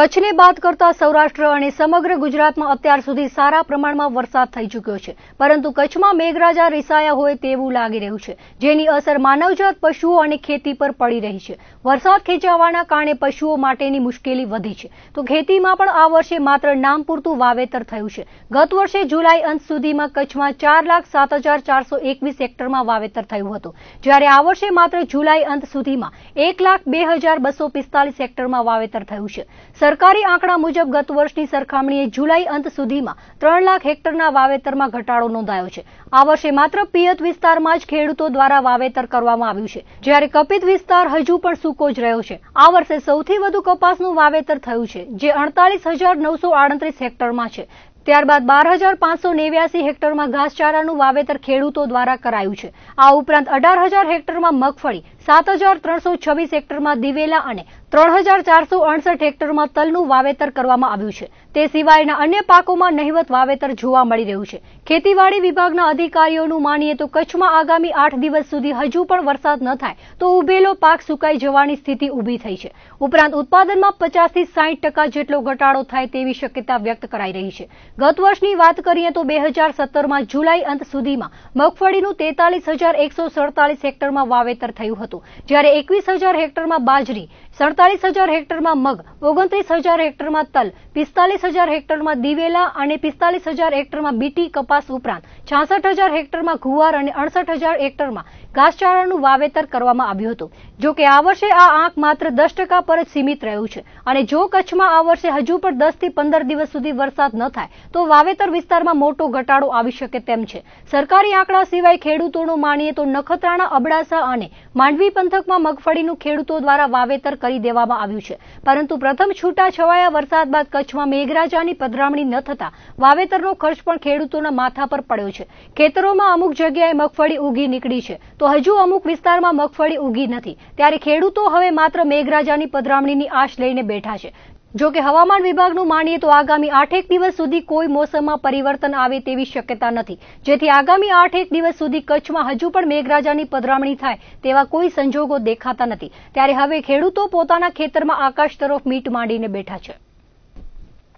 કચ્છને બાદ કરતા સૌરાષ્ટ્ર અને સમગ્ર ગુજરાતમાં અત્યાર સુધી સારા પ્રમાણમાં વરસાદ થઈ ચૂક્યો છે પરંતુ કચ્છમાં મેઘરાજા રિસાયા હોય તેવું લાગી રહ્યું છે જેની અસર માનવજાત પશુઓ અને ખેતી પર પડી રહી છે વરસાદ ખેંચાવાના કારણે પશુઓ માટેની મુશ્કેલી વધી છે તો ખેતીમાં પણ આ વર્ષે માત્ર નામ પૂરતું વાવેતર થયું છે ગત વર્ષે જુલાઈ અંત સુધીમાં કચ્છમાં ચાર લાખ સાત હજાર ચારસો એકવીસ હેક્ટરમાં વાવેતર થયું હતું જ્યારે આ વર્ષે માત્ર જુલાઈ અંત સુધીમાં એક લાખ બે હજાર બસો પિસ્તાલીસ હેક્ટરમાં વાવેતર થયું છે સરકારી આંકડા મુજબ ગત વર્ષની સરખામણીએ જુલાઈ અંત સુધીમાં ત્રણ લાખ હેક્ટરના વાવેતરમાં ઘટાડો નોંધાયો છે આ વર્ષે માત્ર પિયત વિસ્તારમાં જ ખેડૂતો દ્વારા વાવેતર કરવામાં આવ્યું છે જ્યારે કપિત વિસ્તાર હજુ પણ સૂકો જ રહ્યો છે આ વર્ષે સૌથી વધુ કપાસનું વાવેતર થયું છે જે અડતાલીસ હેક્ટરમાં છે ત્યારબાદ બાર હજાર પાંચસો નેવ્યાસી હેક્ટરમાં ઘાસચારાનું વાવેતર ખેડૂતો દ્વારા કરાયું છે આ ઉપરાંત અઢાર હજાર હેક્ટરમાં મગફળી સાત હજાર ત્રણસો છવ્વીસ હેક્ટરમાં દિવેલા અને ત્રણ હજાર ચારસો અડસઠ હેક્ટરમાં તલનું વાવેતર કરવામાં આવ્યું છે તે સિવાયના અન્ય પાકોમાં નહિવત વાવેતર જોવા મળી રહ્યું છે ખેતીવાડી વિભાગના અધિકારીઓનું માનીએ તો કચ્છમાં આગામી આઠ દિવસ સુધી હજુ પણ વરસાદ ન થાય તો ઉભેલો પાક સુકાઈ જવાની સ્થિતિ ઊભી થઈ છે ઉપરાંત ઉત્પાદનમાં પચાસથી સાહીઠ ટકા જેટલો ઘટાડો થાય તેવી શક્યતા વ્યક્ત કરાઈ રહી છે ગત વર્ષની વાત કરીએ તો બે હજાર સત્તરમાં જુલાઈ અંત સુધીમાં મગફળીનું તેતાલીસ હજાર એકસો સડતાલીસ હેક્ટરમાં વાવેતર થયું હતું જ્યારે એકવીસ હજાર હેક્ટરમાં બાજરી સડતાલીસ હજાર હેક્ટરમાં મગ ઓગણત્રીસ હજાર હેક્ટરમાં તલ પિસ્તાલીસ હજાર હેક્ટરમાં દિવેલા અને પિસ્તાલીસ હજાર હેક્ટરમાં બીટી કપાસ ઉપરાંત છાસઠ હજાર હેક્ટરમાં ગુવાર અને અડસઠ હજાર હેક્ટરમાં ઘાસચારાનું વાવેતર કરવામાં આવ્યું હતું જો કે આ વર્ષે આ આંક માત્ર દસ ટકા પર જ સીમિત રહ્યું છે અને જો કચ્છમાં આ વર્ષે હજુ પણ દસથી પંદર દિવસ સુધી વરસાદ ન થાય તો વાવેતર વિસ્તારમાં મોટો ઘટાડો આવી શકે તેમ છે સરકારી આંકડા સિવાય ખેડૂતોનું માનીએ તો નખત્રાણા અબડાસા અને માંડવી પંથકમાં મગફળીનું ખેડૂતો દ્વારા વાવેતર કરી દેવામાં આવ્યું છે પરંતુ પ્રથમ છૂટા છવાયા વરસાદ બાદ કચ્છમાં મેઘરાજાની પધરામણી ન થતા વાવેતરનો ખર્ચ પણ ખેડૂતોના માથા પર પડ્યો છે ખેતરોમાં અમુક જગ્યાએ મગફળી ઉગી નીકળી છે તો હજુ અમુક વિસ્તારમાં મગફળી ઉગી નથી ત્યારે ખેડૂતો હવે માત્ર મેઘરાજાની પધરામણીની આશ લઈને બેઠા છે જો કે હવામાન વિભાગનું માનીએ તો આગામી આઠેક દિવસ સુધી કોઈ મોસમમાં પરિવર્તન આવે તેવી શક્યતા નથી જેથી આગામી આઠેક દિવસ સુધી કચ્છમાં હજુ પણ મેઘરાજાની પધરામણી થાય તેવા કોઈ સંજોગો દેખાતા નથી ત્યારે હવે ખેડૂતો પોતાના ખેતરમાં આકાશ તરફ મીટ માંડીને બેઠા છે